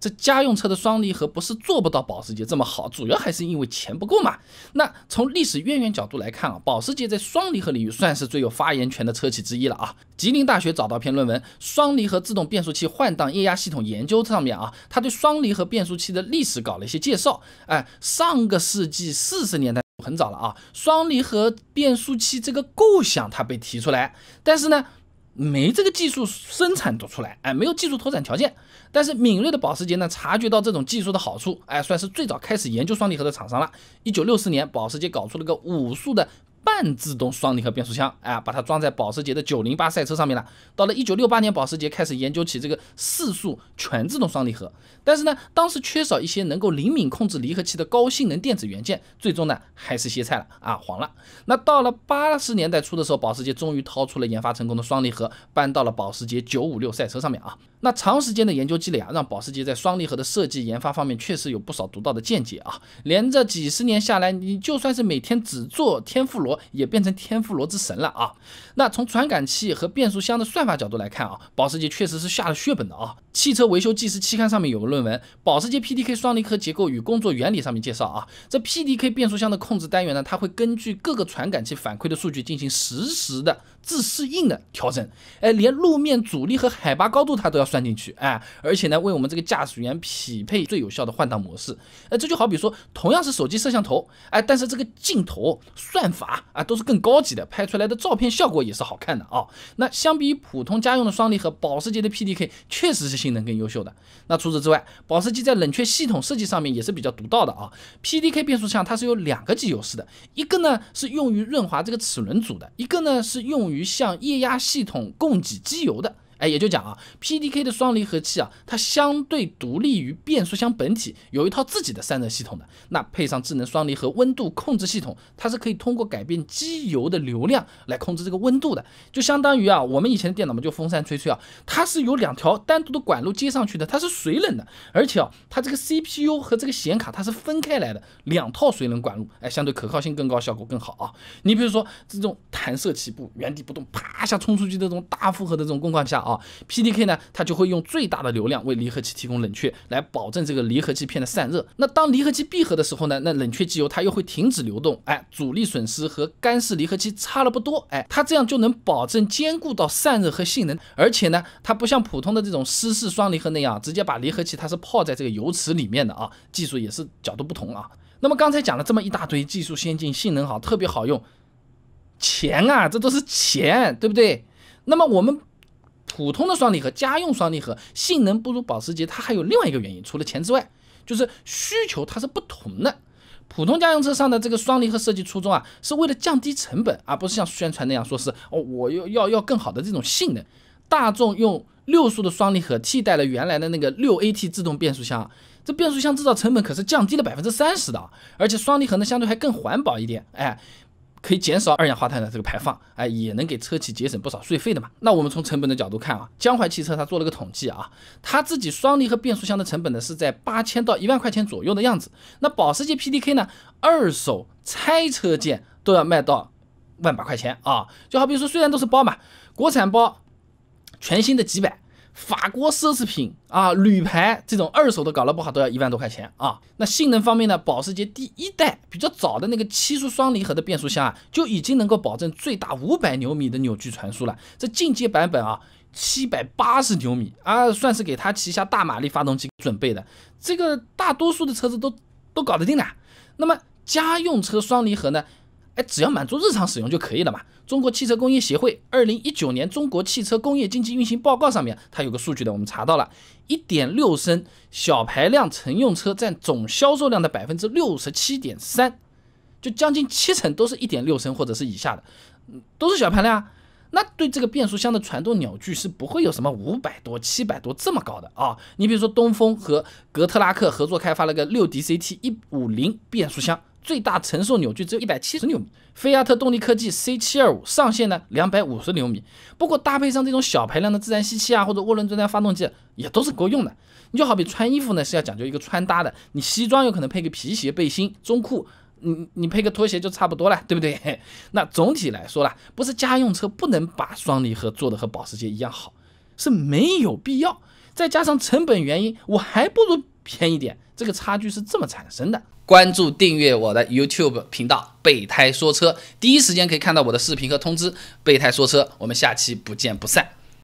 这家用车的双离合不是做不到保时捷这么好，主要还是因为钱不够嘛。那从历史渊源角度来看啊，保时捷在双离合领域算是最有发言权的车企之一了啊。吉林大学找到篇论文《双离合自动变速器换挡液压系统研究》上面啊，他对双离合变速器的历史搞了一些介绍。哎，上个世纪四十年代很早了啊，双离合变速器这个构想它被提出来，但是呢。没这个技术生产得出来，哎，没有技术投产条件。但是敏锐的保时捷呢，察觉到这种技术的好处，哎，算是最早开始研究双离合的厂商了。一九六四年，保时捷搞出了个五速的。半自动双离合变速箱，哎，把它装在保时捷的908赛车上面了。到了1968年，保时捷开始研究起这个四速全自动双离合，但是呢，当时缺少一些能够灵敏控制离合器的高性能电子元件，最终呢还是歇菜了啊，黄了。那到了八十年代初的时候，保时捷终于掏出了研发成功的双离合，搬到了保时捷956赛车上面啊。那长时间的研究积累啊，让保时捷在双离合的设计研发方面确实有不少独到的见解啊。连着几十年下来，你就算是每天只做天妇罗，也变成天妇罗之神了啊。那从传感器和变速箱的算法角度来看啊，保时捷确实是下了血本的啊。汽车维修技师期刊上面有个论文《保时捷 PDK 双离合结构与工作原理》，上面介绍啊，这 PDK 变速箱的控制单元呢，它会根据各个传感器反馈的数据进行实时的自适应的调整。哎，连路面阻力和海拔高度它都要。钻进去，哎，而且呢，为我们这个驾驶员匹配最有效的换挡模式，哎，这就好比说，同样是手机摄像头，哎，但是这个镜头算法啊，都是更高级的，拍出来的照片效果也是好看的啊。那相比于普通家用的双离合，保时捷的 PDK 确实是性能更优秀的。那除此之外，保时捷在冷却系统设计上面也是比较独到的啊。PDK 变速箱它是有两个机油室的，一个呢是用于润滑这个齿轮组的，一个呢是用于向液压系统供给机油的。哎，也就讲啊，PDK 的双离合器啊，它相对独立于变速箱本体，有一套自己的散热系统的。那配上智能双离合温度控制系统，它是可以通过改变机油的流量来控制这个温度的。就相当于啊，我们以前的电脑嘛，就风扇吹吹啊，它是有两条单独的管路接上去的，它是水冷的。而且啊，它这个 CPU 和这个显卡它是分开来的，两套水冷管路，哎，相对可靠性更高，效果更好啊。你比如说这种弹射起步、原地不动、啪一下冲出去这种大负荷的这种工况下啊。啊，PDK 呢，它就会用最大的流量为离合器提供冷却，来保证这个离合器片的散热。那当离合器闭合的时候呢，那冷却机油它又会停止流动，哎，阻力损失和干式离合器差了不多，哎，它这样就能保证兼顾到散热和性能。而且呢，它不像普通的这种湿式双离合那样，直接把离合器它是泡在这个油池里面的啊，技术也是角度不同啊。那么刚才讲了这么一大堆技术先进、性能好、特别好用，钱啊，这都是钱，对不对？那么我们。普通的双离合，家用双离合性能不如保时捷，它还有另外一个原因，除了钱之外，就是需求它是不同的。普通家用车上的这个双离合设计初衷啊，是为了降低成本，而不是像宣传那样说是哦，我要要要更好的这种性能。大众用六速的双离合替代了原来的那个六 AT 自动变速箱，这变速箱制造成本可是降低了百分之三十的，而且双离合呢相对还更环保一点，哎。可以减少二氧化碳的这个排放，哎，也能给车企节省不少税费的嘛。那我们从成本的角度看啊，江淮汽车它做了个统计啊，它自己双离合变速箱的成本呢是在八千到一万块钱左右的样子。那保时捷 PDK 呢，二手拆车件都要卖到万把块钱啊。就好比说，虽然都是包嘛，国产包，全新的几百。法国奢侈品啊，铝牌这种二手的搞了不好都要一万多块钱啊。那性能方面呢，保时捷第一代比较早的那个七速双离合的变速箱啊，就已经能够保证最大五百牛米的扭矩传输了。这进阶版本啊，七百八十牛米啊，算是给它旗下大马力发动机准备的。这个大多数的车子都都搞得定了。那么家用车双离合呢？哎，只要满足日常使用就可以了嘛。中国汽车工业协会二零一九年中国汽车工业经济运行报告上面，它有个数据的，我们查到了，一点六升小排量乘用车占总销售量的百分之六十七点三，就将近七成都是一点六升或者是以下的，都是小排量。那对这个变速箱的传动扭矩是不会有什么五百多、七百多这么高的啊。你比如说东风和格特拉克合作开发了个六 DCT 一五零变速箱。最大承受扭矩只有一百七十牛米，菲亚特动力科技 C 七二五上限呢两百五十牛米。不过搭配上这种小排量的自然吸气啊，或者涡轮增压发动机也都是够用的。你就好比穿衣服呢是要讲究一个穿搭的，你西装有可能配个皮鞋、背心、中裤，你你配个拖鞋就差不多了，对不对？那总体来说啦，不是家用车不能把双离合做的和保时捷一样好，是没有必要。再加上成本原因，我还不如便宜点，这个差距是这么产生的。关注订阅我的 YouTube 频道“备胎说车”，第一时间可以看到我的视频和通知。“备胎说车”，我们下期不见不散。